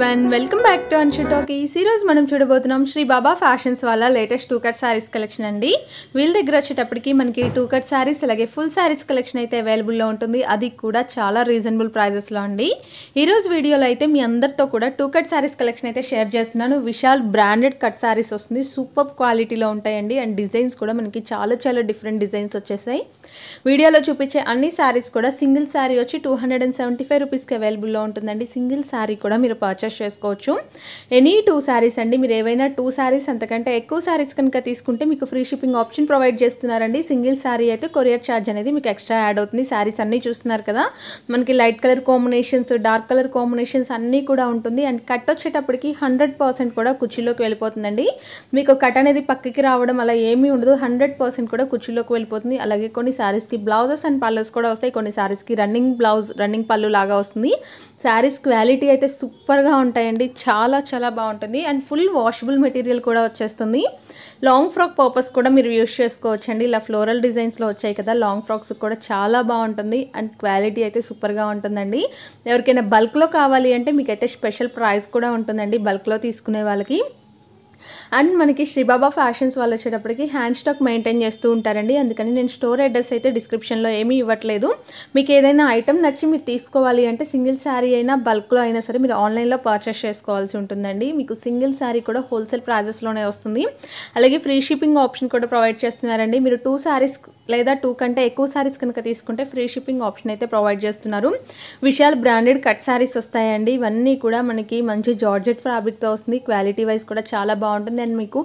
one welcome back to Anshu talkies ఈరోజు మనం చూడబోతున్నాం శ్రీ బాబా ఫ్యాషన్స్ వాళ్ళ latest two cut saris collection అండి వీళ్ళ దగ్గర వచ్చేటప్పటికి మనకి టూ కట్ శారీస్ అలాగే ఫుల్ శారీస్ కలెక్షన్ అయితే అవైలబుల్లో ఉంటుంది అది కూడా చాలా రీజనబుల్ ప్రైజెస్లో అండి ఈరోజు వీడియోలో అయితే మీ అందరితో కూడా టూ కట్ శారీస్ కలెక్షన్ అయితే షేర్ చేస్తున్నాను విశాల్ బ్రాండెడ్ కట్ శారీస్ వస్తుంది సూపర్ క్వాలిటీలో ఉంటాయండి అండ్ డిజైన్స్ కూడా మనకి చాలా చాలా డిఫరెంట్ డిజైన్స్ వచ్చేసాయి వీడియోలో చూపించే అన్ని శారీస్ కూడా సింగిల్ శారీ వచ్చి two hundred and seventy five రూపీస్కి అవైలబుల్లో ఉంటుందండి సింగిల్ శారీ కూడా మీరు పర్చేస్ పర్చేస్ చేసుకోవచ్చు ఎనీ టూ శారీస్ అండి మీరు ఏవైనా టూ శారీస్ అంతకంటే ఎక్కువ శారీస్ కనుక తీసుకుంటే మీకు ఫ్రీ షిప్పింగ్ ఆప్షన్ ప్రొవైడ్ చేస్తున్నారండి సింగిల్ శారీ అయితే కొరియర్ ఛార్జ్ అనేది మీకు ఎక్స్ట్రా యాడ్ అవుతుంది శారీస్ అన్నీ చూస్తున్నారు కదా మనకి light colour combinations dark colour combinations అన్నీ కూడా ఉంటుంది అండ్ కట్ వచ్చేటప్పటికి హండ్రెడ్ పర్సెంట్ కూడా కుర్చీలోకి వెళ్ళిపోతుందండి మీకు కట్ అనేది పక్కకి రావడం అలా ఏమీ ఉండదు హండ్రెడ్ పర్సెంట్ కూడా కుర్చీలోకి వెళ్ళిపోతుంది అలాగే కొన్ని శారీస్కి బ్లౌజెస్ అండ్ పల్లర్స్ కూడా వస్తాయి కొన్ని శారీస్కి రన్నింగ్ బ్లౌజ్ రన్నింగ్ పళ్ళు లాగా వస్తుంది శారీస్ క్వాలిటీ అయితే సూపర్గా బాగుంటాయండి చాలా చాలా బాగుంటుంది అండ్ ఫుల్ వాషబుల్ మెటీరియల్ కూడా వచ్చేస్తుంది లాంగ్ ఫ్రాక్ పర్పస్ కూడా మీరు యూజ్ చేసుకోవచ్చండి ఇలా ఫ్లోరల్ డిజైన్స్లో వచ్చాయి కదా లాంగ్ ఫ్రాక్స్ కూడా చాలా బాగుంటుంది అండ్ క్వాలిటీ అయితే సూపర్గా ఉంటుందండి ఎవరికైనా బల్క్లో కావాలి అంటే మీకైతే స్పెషల్ ప్రైస్ కూడా ఉంటుందండి బల్క్లో తీసుకునే వాళ్ళకి అండ్ మనకి శ్రీబాబా ఫ్యాషన్స్ వాళ్ళు వచ్చేటప్పటికి హ్యాండ్ స్టాక్ మెయింటైన్ చేస్తూ ఉంటారండి అందుకని నేను స్టోర్ అడ్రస్ అయితే డిస్క్రిప్షన్లో ఏమీ ఇవ్వట్లేదు మీకు ఏదైనా ఐటమ్ నచ్చి మీరు తీసుకోవాలి అంటే సింగిల్ శారీ అయినా బల్క్లో అయినా సరే మీరు ఆన్లైన్లో పర్చేస్ చేసుకోవాల్సి ఉంటుందండి మీకు సింగిల్ శారీ కూడా హోల్సేల్ ప్రైజెస్లోనే వస్తుంది అలాగే ఫ్రీ షిప్పింగ్ ఆప్షన్ కూడా ప్రొవైడ్ చేస్తున్నారండి మీరు టూ శారీస్ లేదా టూ కంటే ఎక్కువ శారీస్ కనుక తీసుకుంటే ఫ్రీ షిప్పింగ్ ఆప్షన్ అయితే ప్రొవైడ్ చేస్తున్నారు విశాల్ బ్రాండెడ్ కట్ శారీస్ వస్తాయండి ఇవన్నీ కూడా మనకి మంచి జార్జెట్ ఫ్యాబ్రిక్తో వస్తుంది క్వాలిటీ వైజ్ కూడా చాలా బాగుంటుంది అండ్ మీకు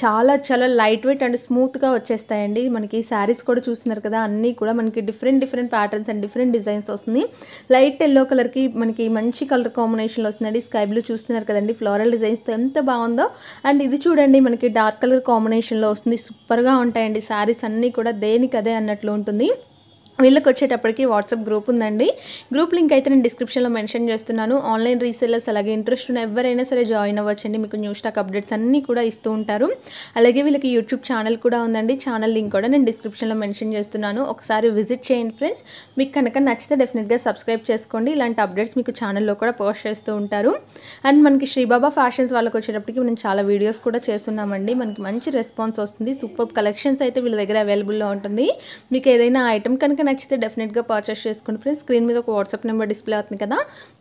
చాలా చాలా లైట్ వెయిట్ అండ్ స్మూత్గా వచ్చేస్తాయండి మనకి శారీస్ కూడా చూస్తున్నారు కదా అన్నీ కూడా మనకి different different patterns and different designs వస్తుంది లైట్ ఎల్లో కలర్కి మనకి మంచి కలర్ కాంబినేషన్లో వస్తుందండి స్కై బ్లూ చూస్తున్నారు కదండి ఫ్లోరల్ డిజైన్స్తో ఎంత బాగుందో అండ్ ఇది చూడండి మనకి డార్క్ కలర్ కాంబినేషన్లో వస్తుంది సూపర్గా ఉంటాయండి శారీస్ అన్నీ కూడా దేనికి అదే అన్నట్లు ఉంటుంది వీళ్ళకి వచ్చేటప్పటికి వాట్సాప్ గ్రూప్ ఉందండి గ్రూప్ లింక్ అయితే నేను డిస్క్రిప్షన్లో మెన్షన్ చేస్తున్నాను ఆన్లైన్ రీసెలర్స్ అలాగే ఇంట్రెస్ట్ ఉన్న ఎవరైనా సరే జాయిన్ అవ్వచ్చండి మీకు న్యూ స్టాక్ అప్డేట్స్ అన్నీ కూడా ఇస్తూ ఉంటారు అలాగే వీళ్ళకి యూట్యూబ్ ఛానల్ కూడా ఉందండి ఛానల్ లింక్ కూడా నేను డిస్క్రిప్షన్లో మెన్షన్ చేస్తున్నాను ఒకసారి విజిట్ చేయండి ఫ్రెండ్స్ మీకు కనుక నచ్చితే డెఫినెట్గా సబ్స్క్రైబ్ చేసుకోండి ఇలాంటి అప్డేట్స్ మీకు ఛానల్లో కూడా పోస్ట్ చేస్తూ ఉంటారు అండ్ మనకి శ్రీబాబా ఫ్యాషన్స్ వాళ్ళకి వచ్చేటప్పటికి మనం చాలా వీడియోస్ కూడా చేస్తున్నామండి మనకి మంచి రెస్పాన్స్ వస్తుంది సూపర్ కలెక్షన్స్ అయితే వీళ్ళ దగ్గర అవైలబుల్లో ఉంటుంది మీకు ఏదైనా ఐటమ్ కనుక నచ్చితే డెఫినెట్గా పర్చేస్ చేసుకోండి ఫ్రెండ్స్ స్క్రీన్ మీద ఒక వాట్సాప్ నెంబర్ డిస్ప్లే అవుతుంది కదా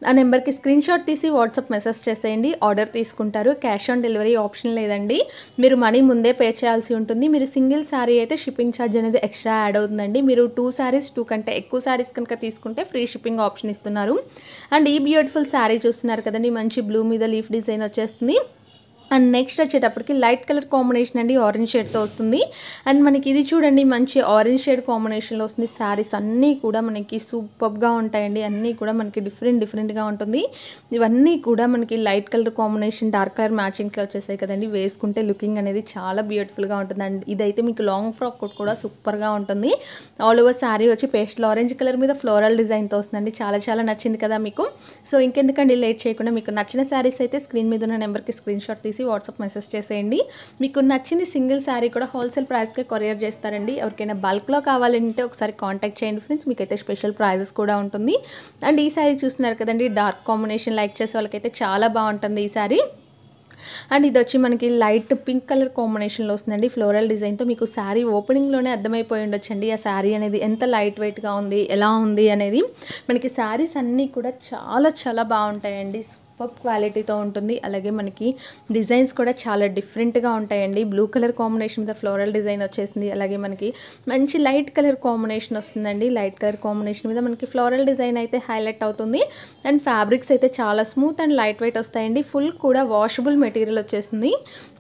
ఆ నెంబర్కి స్క్రీన్ షాట్ తీసి వాట్సాప్ మెసేజ్ చేసేయండి ఆర్డర్ తీసుకుంటారు క్యాష్ ఆన్ డెలివరీ ఆప్షన్ లేదండి మీరు మనీ ముందే పే చేయాల్సి ఉంటుంది మీరు సింగిల్ శారీ అయితే షిప్పింగ్ ఛార్జ్ అనేది ఎక్స్ట్రా యాడ్ అవుతుందండి మీరు టూ శారీస్ టూ కంటే ఎక్కువ శారీస్ కనుక తీసుకుంటే ఫ్రీ షిప్పింగ్ ఆప్షన్ ఇస్తున్నారు అండ్ ఈ బ్యూటిఫుల్ శారీ చూస్తున్నారు కదండి మంచి బ్లూ మీద లీఫ్ డిజైన్ వచ్చేస్తుంది అండ్ నెక్స్ట్ వచ్చేటప్పటికి లైట్ కలర్ కాంబినేషన్ అండి ఆరెంజ్ షేడ్తో వస్తుంది అండ్ మనకి ఇది చూడండి మంచి ఆరెంజ్ షేడ్ కాంబినేషన్లో వస్తుంది శారీస్ అన్నీ కూడా మనకి సూపర్గా ఉంటాయండి అన్నీ కూడా మనకి డిఫరెంట్ డిఫరెంట్గా ఉంటుంది ఇవన్నీ కూడా మనకి light colour combination dark colour మ్యాచింగ్స్లో వచ్చేసాయి కదండి వేసుకుంటే లుకింగ్ అనేది చాలా బ్యూటిఫుల్గా ఉంటుంది అండ్ ఇదైతే మీకు లాంగ్ ఫ్రాక్ కోట్ కూడా సూపర్గా ఉంటుంది ఆల్ ఓవర్ శారీ వచ్చి పేస్టల్ ఆరెంజ్ కలర్ మీద ఫ్లోరల్ డిజైన్తో వస్తుందండి చాలా చాలా నచ్చింది కదా మీకు సో ఇంకెందుకండి లేట్ చేయకుండా మీకు నచ్చిన శారీస్ అయితే స్క్రీన్ మీద ఉన్న నెంబర్కి స్క్రీన్ షాట్ తీసి చేసి వాట్సాప్ మెసేజ్ చేసేయండి మీకు నచ్చింది సింగిల్ శారీ కూడా హోల్సేల్ ప్రైస్కే కొరియర్ చేస్తారండి ఎవరికైనా బల్క్లో కావాలంటే ఒకసారి కాంటాక్ట్ చేయండి ఫ్రెండ్స్ మీకైతే స్పెషల్ ప్రైజెస్ కూడా ఉంటుంది అండ్ ఈ శారీ చూస్తున్నారు కదండి డార్క్ కాంబినేషన్ లైక్ చేసే వాళ్ళకైతే చాలా బాగుంటుంది ఈ శారీ అండ్ ఇది వచ్చి మనకి లైట్ పింక్ కలర్ కాంబినేషన్లో వస్తుందండి ఫ్లోరల్ డిజైన్తో మీకు శారీ ఓపెనింగ్లోనే అర్థమైపోయి ఉండొచ్చండి ఆ శారీ అనేది ఎంత లైట్ వెయిట్గా ఉంది ఎలా ఉంది అనేది మనకి శారీస్ అన్నీ కూడా చాలా చాలా బాగుంటాయండి సూపర్ క్వాలిటీతో ఉంటుంది అలాగే మనకి డిజైన్స్ కూడా చాలా డిఫరెంట్గా ఉంటాయండి బ్లూ కలర్ కాంబినేషన్ మీద ఫ్లోరల్ డిజైన్ వచ్చేసింది అలాగే మనకి మంచి లైట్ కలర్ కాంబినేషన్ వస్తుందండి లైట్ కలర్ కాంబినేషన్ మీద మనకి ఫ్లోరల్ డిజైన్ అయితే హైలైట్ అవుతుంది అండ్ ఫ్యాబ్రిక్స్ అయితే చాలా స్మూత్ అండ్ లైట్ వెయిట్ వస్తాయండి ఫుల్ కూడా వాషబుల్ మెటీరియల్ వచ్చేస్తుంది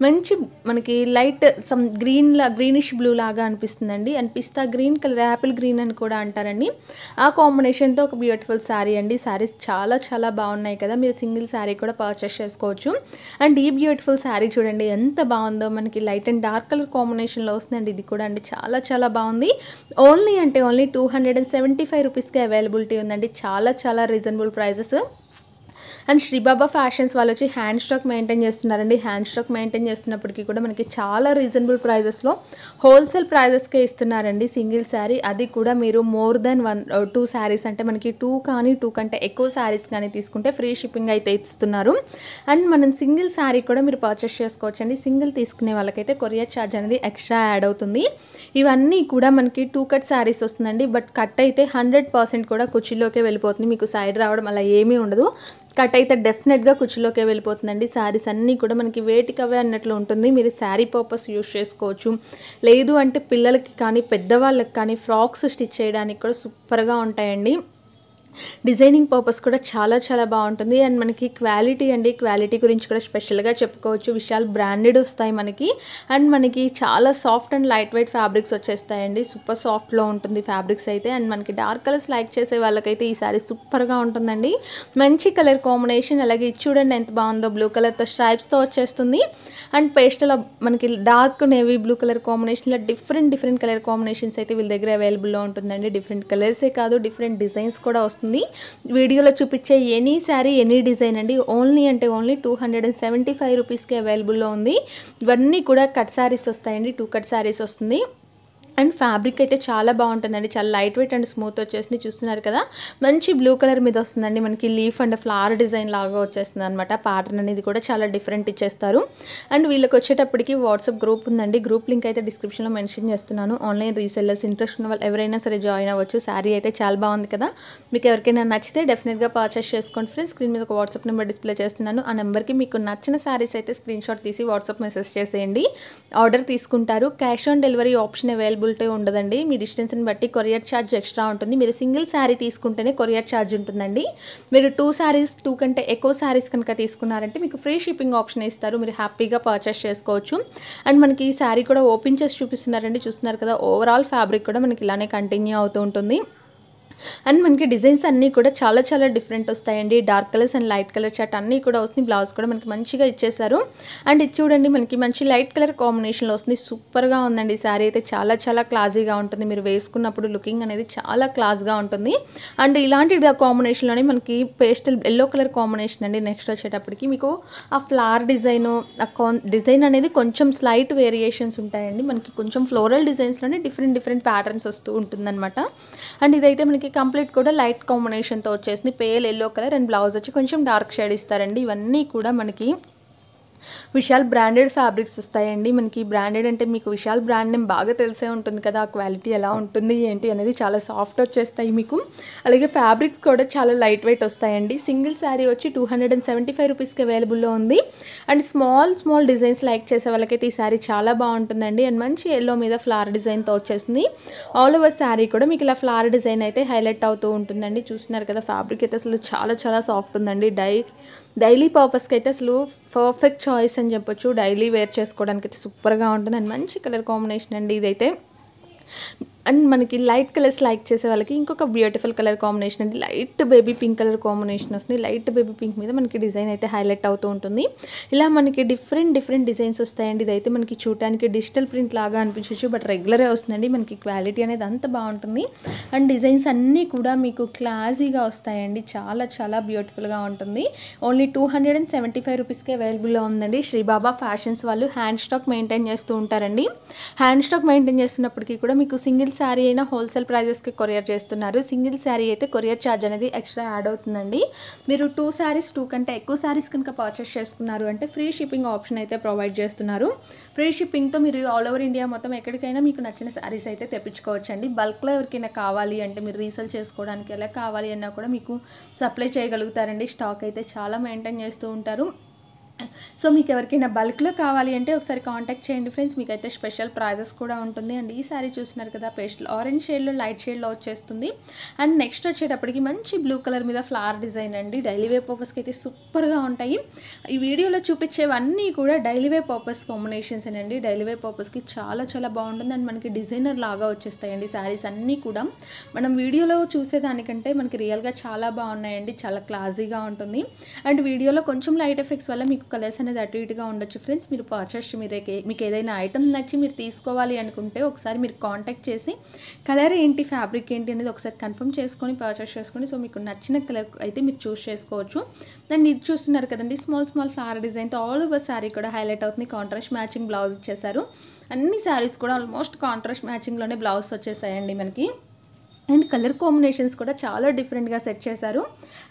మంచి మనకి లైట్ సమ్ గ్రీన్ లా గ్రీనిష్ బ్లూ లాగా అనిపిస్తుందండి and pista green colour apple green అని కూడా అంటారండి ఆ కాంబినేషన్తో ఒక బ్యూటిఫుల్ శారీ అండి శారీస్ చాలా చాలా బాగున్నాయి కదా మీరు సింగిల్ శారీ కూడా పర్చేస్ చేసుకోవచ్చు అండ్ ఈ బ్యూటిఫుల్ శారీ చూడండి ఎంత బాగుందో మనకి లైట్ అండ్ డార్క్ కలర్ కాంబినేషన్లో వస్తుందండి ఇది కూడా అండి చాలా చాలా బాగుంది ఓన్లీ అంటే only two hundred and seventy five రూపీస్కి అవైలబిలిటీ ఉందండి చాలా చాలా reasonable prices and Sribaba Fashions వాళ్ళు వచ్చి హ్యాండ్ స్టాక్ మెయింటైన్ చేస్తున్నారండి హ్యాండ్ స్టాక్ మెయింటైన్ చేస్తున్నప్పటికీ కూడా మనకి చాలా రీజనబుల్ ప్రైజెస్లో హోల్సేల్ ప్రైజెస్కే ఇస్తున్నారండి సింగిల్ శారీ అది కూడా మీరు more than one two saris అంటే మనకి టూ కానీ టూ కంటే ఎక్కువ శారీస్ కానీ తీసుకుంటే ఫ్రీ షిప్పింగ్ అయితే ఇస్తున్నారు అండ్ మనం సింగిల్ శారీ కూడా మీరు పర్చేస్ చేసుకోవచ్చండి సింగిల్ తీసుకునే వాళ్ళకైతే కొరియర్ ఛార్జ్ అనేది ఎక్స్ట్రా యాడ్ అవుతుంది ఇవన్నీ కూడా మనకి టూ కట్ శారీస్ వస్తుందండి బట్ కట్ అయితే హండ్రెడ్ పర్సెంట్ కూడా కుర్చీలోకే వెళ్ళిపోతుంది మీకు సైడ్ రావడం అలా ఏమీ ఉండదు కట్ అయితే డెఫినెట్గా కుచ్చులోకే వెళ్ళిపోతుందండి శారీస్ అన్నీ కూడా మనకి వేటికవే అన్నట్లు ఉంటుంది మీరు శారీ పర్పస్ యూజ్ చేసుకోవచ్చు లేదు అంటే పిల్లలకి కానీ పెద్దవాళ్ళకి కానీ ఫ్రాక్స్ స్టిచ్ చేయడానికి కూడా సూపర్గా ఉంటాయండి డిజైనింగ్ పర్పస్ కూడా చాలా చాలా బాగుంటుంది అండ్ మనకి క్వాలిటీ అండి క్వాలిటీ గురించి కూడా స్పెషల్గా చెప్పుకోవచ్చు విశాల్ బ్రాండెడ్ వస్తాయి మనకి అండ్ మనకి చాలా soft and light weight fabrics వచ్చేస్తాయండి సూపర్ సాఫ్ట్లో ఉంటుంది ఫ్యాబ్రిక్స్ అయితే అండ్ మనకి డార్క్ కలర్స్ లైక్ చేసే వాళ్ళకైతే ఈ సారీ సూపర్గా ఉంటుందండి మంచి కలర్ కాంబినేషన్ అలాగే చూడండి ఎంత బాగుందో బ్లూ కలర్తో స్ట్రైప్స్తో వచ్చేస్తుంది అండ్ పేస్టల్ మనకి డార్క్ నేవీ బ్లూ కలర్ కాంబినేషన్లో డిఫరెంట్ డిఫరెంట్ కలర్ కాంబినేషన్స్ అయితే వీళ్ళ దగ్గర అవైలబుల్లో ఉంటుందండి డిఫరెంట్ కలర్సే కాదు డిఫరెంట్ డిజైన్స్ కూడా వస్తాయి వస్తుంది వీడియోలో చూపించే ఎనీ శారీ ఎనీ డిజైన్ అండి ఓన్లీ అంటే only two hundred and seventy five రూపీస్కి అవైలబుల్లో ఉంది ఇవన్నీ కూడా కట్ శారీస్ వస్తాయండి టూ కట్ శారీస్ వస్తుంది అండ్ ఫ్యాబ్రిక్ అయితే చాలా బాగుంటుందండి చాలా లైట్ వెయిట్ అండ్ స్మూత్ వచ్చేసింది చూస్తున్నారు కదా మంచి బ్లూ కలర్ మీద వస్తుందండి మనకి లీఫ్ అండ్ ఫ్లవర్ డిజైన్ లాగా వచ్చేస్తుంది అనమాట ప్యాటర్న్ అనేది కూడా చాలా డిఫరెంట్ ఇచ్చేస్తారు అండ్ వీళ్ళకి వచ్చేటప్పటికి వాట్సాప్ గ్రూప్ ఉందండి గ్రూప్ లింక్ అయితే డిస్క్రిప్షన్లో మెన్షన్ చేస్తున్నాను ఆన్లైన్ రీసెల్లర్స్ ఇంట్రెస్ట్ ఉన్న వాళ్ళు ఎవరైనా సరే జాయిన్ అవ్వచ్చు శారీ అయితే చాలా బాగుంది కదా మీకు ఎవరికైనా నచ్చితే డెఫినెట్గా పర్చేస్ చేసుకోండి ఫ్రెండ్స్ స్క్రీన్ మీద ఒక వాట్సాప్ నెంబర్ డిస్ప్లే చేస్తున్నాను ఆ నెంబర్కి మీకు నచ్చిన శారీస్ అయితే స్క్రీన్ షాట్ తీసి వాట్సాప్ మెసేజ్ చేసేయండి ఆర్డర్ తీసుకుంటారు cash on delivery option available availability ఉండదండి మీ డిస్టెన్స్ని బట్టి కొరియర్ ఛార్జ్ ఎక్స్ట్రా ఉంటుంది మీరు సింగిల్ శారీ తీసుకుంటేనే కొరియర్ ఛార్జ్ ఉంటుందండి మీరు టూ శారీస్ టూ కంటే ఎక్కువ శారీస్ కనుక తీసుకున్నారంటే మీకు ఫ్రీ షిప్పింగ్ ఆప్షన్ ఇస్తారు మీరు హ్యాపీగా పర్చేస్ చేసుకోవచ్చు అండ్ మనకి ఈ శారీ కూడా ఓపెన్ చేసి చూపిస్తున్నారండి చూస్తున్నారు కదా ఓవరాల్ ఫ్యాబ్రిక్ కూడా మనకి ఇలానే కంటిన్యూ అవుతూ ఉంటుంది అండ్ మనకి డిజైన్స్ అన్నీ కూడా చాలా చాలా డిఫరెంట్ వస్తాయండి dark colours and light colour shirt అన్నీ కూడా వస్తుంది బ్లౌజ్ కూడా మనకి మంచిగా ఇచ్చేసారు అండ్ ఇది చూడండి మనకి మంచి లైట్ కలర్ కాంబినేషన్లో వస్తుంది సూపర్గా ఉందండి శారీ అయితే చాలా చాలా క్లాజీగా ఉంటుంది మీరు వేసుకున్నప్పుడు లుకింగ్ అనేది చాలా క్లాస్గా ఉంటుంది అండ్ ఇలాంటి కాంబినేషన్లోనే మనకి పేస్టల్ ఎల్లో కలర్ కాంబినేషన్ అండి నెక్స్ట్ వచ్చేటప్పటికి మీకు ఆ ఫ్లవర్ డిజైన్ ఆ డిజైన్ అనేది కొంచెం స్లైట్ వేరియేషన్స్ ఉంటాయండి మనకి కొంచెం ఫ్లోరల్ డిజైన్స్లోనే డిఫరెంట్ డిఫరెంట్ ప్యాటర్న్స్ వస్తూ ఉంటుందన్నమాట అండ్ ఇదైతే మనకి కంప్లీట్ కూడా లైట్ కాంబినేషన్తో వచ్చేసింది pale yellow colour and blouse వచ్చి కొంచెం డార్క్ షేడ్ ఇస్తారండి ఇవన్నీ కూడా మనకి విశాల్ బ్రాండెడ్ ఫ్యాబ్రిక్స్ వస్తాయండి మనకి బ్రాండెడ్ అంటే మీకు విశాల్ బ్రాండ్ నేమ్ బాగా తెలిసే ఉంటుంది కదా ఆ క్వాలిటీ ఎలా ఉంటుంది ఏంటి అనేది చాలా సాఫ్ట్ వచ్చేస్తాయి మీకు అలాగే ఫ్యాబ్రిక్స్ కూడా చాలా లైట్ వెయిట్ వస్తాయండి సింగిల్ శారీ వచ్చి two hundred and seventy five రూపీస్కి అవైలబుల్లో ఉంది and small small designs like చేసే వాళ్ళకైతే ఈ శారీ చాలా బాగుంటుందండి అండ్ మంచి ఎల్లో మీద ఫ్లవర్ డిజైన్తో వచ్చేస్తుంది ఆల్ ఓవర్ శారీ కూడా మీకు ఇలా ఫ్లవర్ డిజైన్ అయితే హైలైట్ అవుతూ ఉంటుందండి చూస్తున్నారు కదా ఫ్యాబ్రిక్ అయితే అసలు చాలా చాలా సాఫ్ట్ ఉందండి డై డైలీ పర్పస్కి అయితే అసలు పర్ఫెక్ట్ చాయిస్ అని చెప్పొచ్చు డైలీ వేర్ చేసుకోవడానికి అయితే సూపర్గా ఉంటుంది అండ్ మంచి కలర్ కాంబినేషన్ అండి ఇదైతే అండ్ మనకి లైట్ కలర్స్ లైక్ చేసే వాళ్ళకి ఇంకొక బ్యూటిఫుల్ కలర్ కాంబినేషన్ అండి light baby pink colour combination వస్తుంది లైట్ బేబీ పింక్ మీద మనకి డిజైన్ అయితే హైలైట్ అవుతూ ఉంటుంది ఇలా మనకి డిఫరెంట్ డిఫరెంట్ డిజైన్స్ వస్తాయండి ఇదైతే మనకి చూడటానికి డిజిటల్ ప్రింట్ లాగా అనిపించవచ్చు బట్ రెగ్యులర్గా వస్తుందండి మనకి క్వాలిటీ అనేది అంత బాగుంటుంది అండ్ డిజైన్స్ అన్నీ కూడా మీకు క్లాజీగా వస్తాయండి చాలా చాలా బ్యూటిఫుల్గా ఉంటుంది only two hundred and seventy five రూపీస్కి అవైలబుల్లో ఉందండి శ్రీబాబా ఫ్యాషన్స్ వాళ్ళు హ్యాండ్ స్టాక్ మెయింటైన్ చేస్తూ ఉంటారండి హ్యాండ్ స్టాక్ మెయింటైన్ చేస్తున్నప్పటికీ కూడా మీకు సింగిల్ సింగిల్ శారీ అయినా హోల్సేల్ ప్రైజెస్కి కొరియర్ చేస్తున్నారు సింగిల్ శారీ అయితే కొరియర్ ఛార్జ్ అనేది ఎక్స్ట్రా యాడ్ అవుతుందండి మీరు టూ శారీస్ టూ కంటే ఎక్కువ శారీస్ కనుక పర్చేస్ చేసుకున్నారు అంటే ఫ్రీ షిప్పింగ్ ఆప్షన్ అయితే ప్రొవైడ్ చేస్తున్నారు ఫ్రీ షిప్పింగ్తో మీరు ఆల్ ఓవర్ ఇండియా మొత్తం ఎక్కడికైనా మీకు నచ్చిన శారీస్ అయితే తెప్పించుకోవచ్చండి బల్క్లో ఎవరికైనా కావాలి అంటే మీరు రీసెల్ చేసుకోవడానికి ఎలా కావాలి అన్నా కూడా మీకు సప్లై చేయగలుగుతారండి స్టాక్ అయితే చాలా మెయింటైన్ చేస్తూ ఉంటారు సో మీకు ఎవరికైనా బల్క్లో కావాలి అంటే ఒకసారి కాంటాక్ట్ చేయండి ఫ్రెండ్స్ మీకైతే స్పెషల్ ప్రైజెస్ కూడా ఉంటుంది అండ్ ఈ సారీ చూసినారు కదా పేస్టల్ ఆరెంజ్ షేడ్లో లైట్ షేడ్లో వచ్చేస్తుంది అండ్ నెక్స్ట్ వచ్చేటప్పటికి మంచి బ్లూ కలర్ మీద ఫ్లవర్ డిజైన్ అండి డైలీ వే పర్పస్కి అయితే సూపర్గా ఉంటాయి ఈ వీడియోలో చూపించేవన్నీ కూడా డైలీ వే పర్పస్ కాంబినేషన్స్ అండి డైలీ వే పర్పస్కి చాలా చాలా బాగుంటుంది అండ్ మనకి డిజైనర్ లాగా వచ్చేస్తాయండి శారీస్ అన్నీ కూడా మనం వీడియోలో చూసేదానికంటే మనకి రియల్గా చాలా బాగున్నాయండి చాలా క్లాజీగా ఉంటుంది అండ్ వీడియోలో కొంచెం లైట్ ఎఫెక్ట్స్ వల్ల మీకు కలర్స్ అనేది అటు ఇటుగా ఉండొచ్చు ఫ్రెండ్స్ మీరు పర్చేస్ మీరు మీకు ఏదైనా ఐటమ్ నచ్చి మీరు తీసుకోవాలి అనుకుంటే ఒకసారి మీరు కాంటాక్ట్ చేసి కలర్ ఏంటి ఫ్యాబ్రిక్ ఏంటి అనేది ఒకసారి కన్ఫర్మ్ చేసుకొని పర్చేస్ చేసుకొని సో మీకు నచ్చిన కలర్ అయితే మీరు చూస్ చేసుకోవచ్చు దాన్ని ఇది చూస్తున్నారు కదండి స్మాల్ స్మాల్ ఫ్లవర్ డిజైన్తో ఆల్ ఓవర్ శారీ కూడా హైలైట్ అవుతుంది కాంట్రాస్ట్ మ్యాచింగ్ బ్లౌజ్ ఇచ్చేసారు అన్ని శారీస్ కూడా ఆల్మోస్ట్ కాంట్రాస్ట్ మ్యాచింగ్లోనే బ్లౌజ్ వచ్చేసాయండి మనకి అండ్ కలర్ కాంబినేషన్స్ కూడా చాలా డిఫరెంట్గా సెట్ చేశారు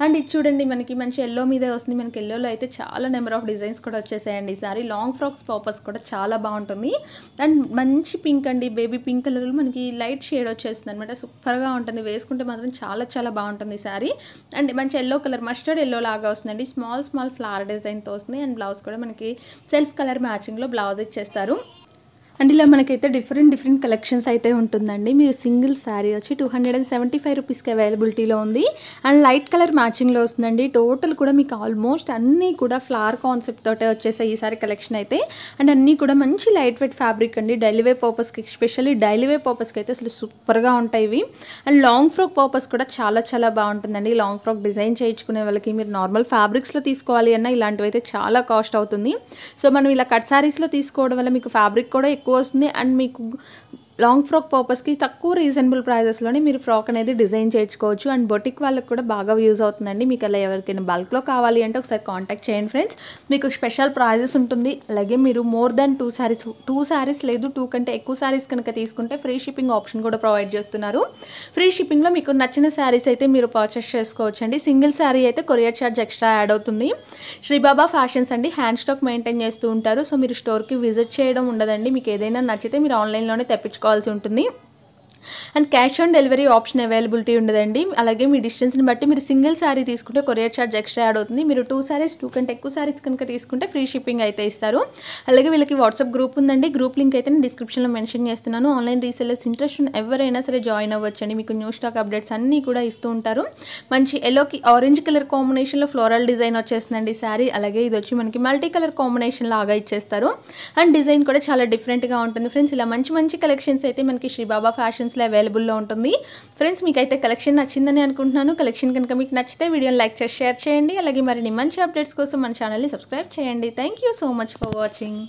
అండ్ ఇది చూడండి మనకి మంచి ఎల్లో మీద వస్తుంది మనకి ఎల్లోలో అయితే చాలా నెంబర్ ఆఫ్ డిజైన్స్ కూడా వచ్చేసాయండి ఈసారి లాంగ్ ఫ్రాక్స్ పర్పస్ కూడా చాలా బాగుంటుంది అండ్ మంచి పింక్ అండి బేబీ పింక్ కలర్లో మనకి లైట్ షేడ్ వచ్చేస్తుంది అనమాట సూపర్గా ఉంటుంది వేసుకుంటే మాత్రం చాలా చాలా బాగుంటుంది సారీ అండ్ మంచి ఎల్లో కలర్ మస్టర్డ్ ఎల్లో లాగా వస్తుందండి స్మాల్ స్మాల్ ఫ్లవర్ డిజైన్తో వస్తుంది అండ్ బ్లౌజ్ కూడా మనకి సెల్ఫ్ కలర్ మ్యాచింగ్లో బ్లౌజ్ ఇచ్చేస్తారు అండ్ ఇలా మనకైతే డిఫరెంట్ డిఫరెంట్ కలెక్షన్స్ అయితే ఉంటుందండి మీరు సింగిల్ శారీ వచ్చి two hundred and seventy five రూపీస్కి అవైలబిలిటీలో ఉంది అండ్ లైట్ కలర్ మ్యాచింగ్లో వస్తుందండి టోటల్ కూడా మీకు ఆల్మోస్ట్ అన్నీ కూడా ఫ్లవర్ కాన్సెప్ట్ తోటే వచ్చేసాయి ఈసారి కలెక్షన్ అయితే అండ్ అన్నీ కూడా మంచి లైట్ వెయిట్ ఫ్యాబ్రిక్ అండి డైలీ వే పర్పస్కి ఎస్పెషల్లీ డైలీ వే పర్పస్కి అయితే అసలు సూపర్గా ఉంటాయి ఇవి అండ్ లాంగ్ ఫ్రాక్ పర్పస్ కూడా చాలా చాలా బాగుంటుందండి లాంగ్ ఫ్రాక్ డిజైన్ చేయించుకునే వాళ్ళకి మీరు నార్మల్ ఫ్యాబ్రిక్స్లో తీసుకోవాలి అన్న ఇలాంటివి అయితే చాలా కాస్ట్ అవుతుంది సో మనం ఇలా కట్ శారీస్లో తీసుకోవడం వల్ల మీకు ఫ్యాబ్రిక్ కూడా ఎక్కువ को ने अन्य లాంగ్ ఫ్రాక్ పర్పస్కి తక్కువ రీజనబుల్ ప్రైజెస్లోనే మీరు ఫ్రాక్ అనేది డిజైన్ చేయించుకోవచ్చు అండ్ బొటిక్ వాళ్ళకి కూడా బాగా యూజ్ అవుతుందండి మీకు అలా ఎవరికైనా బల్క్లో కావాలి అంటే ఒకసారి కాంటాక్ట్ చేయండి ఫ్రెండ్స్ మీకు స్పెషల్ ప్రైజెస్ ఉంటుంది అలాగే మీరు more than two saris two saris లేదు టూ కంటే ఎక్కువ శారీస్ కనుక తీసుకుంటే ఫ్రీ షిప్పింగ్ ఆప్షన్ కూడా ప్రొవైడ్ చేస్తున్నారు ఫ్రీ షిప్పింగ్లో మీకు నచ్చిన శారీస్ అయితే మీరు పర్చేస్ చేసుకోవచ్చు అండి సింగిల్ శారీ అయితే కొరియర్ ఛార్జ్ ఎక్స్ట్రా యాడ్ అవుతుంది శ్రీబాబా ఫ్యాషన్స్ అండి హ్యాండ్ స్టాక్ మెయింటైన్ చేస్తూ ఉంటారు సో మీరు స్టోర్కి విజిట్ చేయడం ఉండదండి మీకు ఏదైనా నచ్చితే మీరు ఆన్లైన్లోనే తెప్పించుకోవాలి చేసుకోవాల్సి ఉంటుంది and cash on delivery option availability ఉండదండి అలాగే మీ డిస్టెన్స్ని బట్టి మీరు సింగిల్ శారీ తీసుకుంటే కొరియర్ ఛార్జ్ ఎక్స్ట్రా యాడ్ అవుతుంది మీరు టూ శారీస్ టూ కంటే ఎక్కువ శారీస్ కనుక తీసుకుంటే ఫ్రీ షిప్పింగ్ అయితే ఇస్తారు అలాగే వీళ్ళకి వాట్సాప్ గ్రూప్ ఉందండి గ్రూప్ లింక్ అయితే నేను డిస్క్రిప్షన్లో మెన్షన్ చేస్తున్నాను ఆన్లైన్ రీసెల్లర్స్ ఇంట్రెస్ట్ ఉన్న ఎవరైనా సరే జాయిన్ అవ్వచ్చండి మీకు న్యూ స్టాక్ అప్డేట్స్ అన్నీ కూడా ఇస్తూ ఉంటారు మంచి ఎల్లోకి ఆరెంజ్ కలర్ కాంబినేషన్లో ఫ్లోరల్ డిజైన్ వచ్చేస్తుందండి శారీ అలాగే ఇది వచ్చి మనకి మల్టీ కలర్ కాంబినేషన్ లాగా ఇచ్చేస్తారు అండ్ డిజైన్ కూడా చాలా డిఫరెంట్గా ఉంటుంది ఫ్రెండ్స్ ఇలా మంచి మంచి కలెక్షన్స్ అయితే మనకి శ్రీబాబా ఫ్యాషన్ ఆప్షన్స్లో అవైలబుల్లో ఉంటుంది ఫ్రెండ్స్ మీకైతే కలెక్షన్ నచ్చిందని అనుకుంటున్నాను కలెక్షన్ కనుక మీకు నచ్చితే వీడియోని లైక్ చేసి షేర్ చేయండి అలాగే మరిన్ని మంచి అప్డేట్స్ కోసం మన ఛానల్ని సబ్స్క్రైబ్ చేయండి thank so much for watching